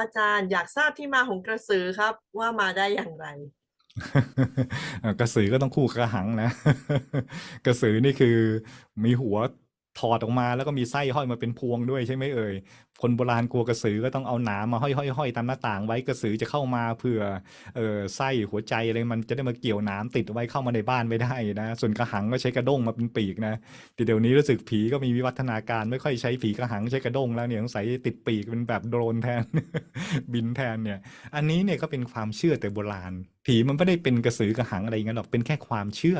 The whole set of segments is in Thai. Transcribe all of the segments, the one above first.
อาจารย์ อยากทราบที่มาของกระสือครับว่ามาได้อย่างไร กระสือก็ต้องคู่กระหังนะ กระสือนี่คือมีหัวถอดออกมาแล้วก็มีไส้ห้อยมาเป็นพวงด้วยใช่ไหมเอ่ยคนโบราณกลัวกระสือก็ต้องเอาหนามมาห้อยห้อยตามหน้าต่างไว้กระสือจะเข้ามาเผื่อเออไส้หัวใจอะไรมันจะได้มาเกี่ยวหนามติดไว้เข้ามาในบ้านไม่ได้นะส่วนกระหังก็ใช้กระด้งมาเป็นปีกนะแต่เดี๋ยวนี้รู้สึกผีก็มีวิวัฒนาการไม่ค่อยใช้ผีกระหังใช้กระด้งแล้วเนี่ยสงสัยติดปีกเป็นแบบโดรนแทนบินแทนเนี่ย อันนี้เนี่ยก็เป็นความเชื่อแต่โบราณ ผีมันไม่ได้เป็นกระสือกระหังอะไรเงีั้นหรอกเป็นแค่ความเชื่อ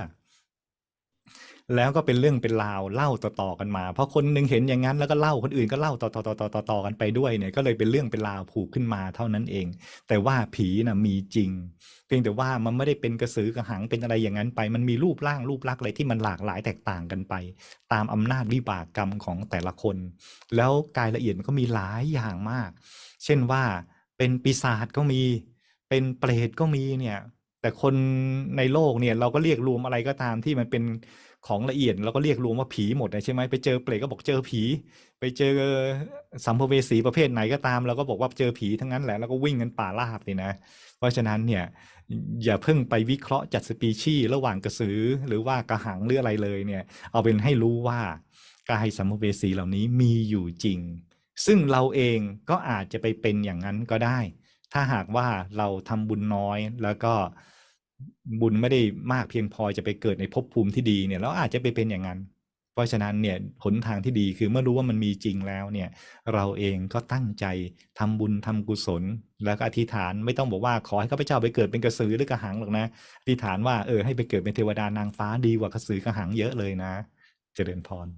แล้วก็เป็นเรื่องเป็นราวเล่าต่อๆกันมาพอคนนึงเห็นอย่างนั้น แล้วก็เล่าคนอื่นก็เล่าต่อๆๆๆกันไปด้วยเนี่ยก็เลยเป็นเรื่องเป็นราวผูกขึ้นมาเท่านั้นเอง แต่ว่าผีนะมีจริงเพียงแต่ว่ามันไม่ได้เป็นกระสือกระหังเป็นอะไรอย่างนั้นไปมันมีรูปร่างรูปลักษณ์อะไร ที่มันหลากหลายแตกต่างกันไป ตามอำนาจวิบากกรรมของแต่ละคน แล้วกายละเอียดมันก็มีหลายอย่างมาก เช่นว่าเป็นปีศาจก็มี เป็นเปรตก็มีเนี่ยแต่คนในโลกเนี่ยเราก็เรียกรวมอะไรก็ตามที่มันเป็นของละเอียดเราก็เรียกรวมว่าผีหมดใช่ไหมไปเจอเปรตก็บอกเจอผี ไปเจอสัมภเวสีประเภทไหนก็ตามเราก็บอกว่าเจอผีทั้งนั้นแหละแล้วก็วิ่งกันป่าลาบเลยนะเพราะฉะนั้นเนี่ย อย่าเพิ่งไปวิเคราะห์จัดสปีชีส์ระหว่างกระสือหรือว่ากระหังหรืออะไรเลยเนี่ยเอาเป็นให้รู้ว่ากายสัมภเวสีเหล่านี้มีอยู่จริง ซึ่งเราเองก็อาจจะไปเป็นอย่างนั้นก็ได้ ถ้าหากว่าเราทำบุญน้อยแล้วก็บุญไม่ได้มากเพียงพอจะไปเกิดในภพภูมิที่ดีเนี่ยเราอาจจะไปเป็นอย่างนั้น เพราะฉะนั้นเนี่ยหนทางที่ดีคือเมื่อรู้ว่ามันมีจริงแล้ว เนี่ย เราเองก็ตั้งใจทำบุญทำกุศล แล้วก็อธิษฐานไม่ต้องบอกว่าขอให้ข้าพเจ้าไปเกิดเป็นกระสือหรือกระหังหรอกนะอธิษฐานว่าเออให้ไปเกิดเป็นเทวดานางฟ้าดีกว่ากระสือกระหังเยอะเลยนะ เจริญพร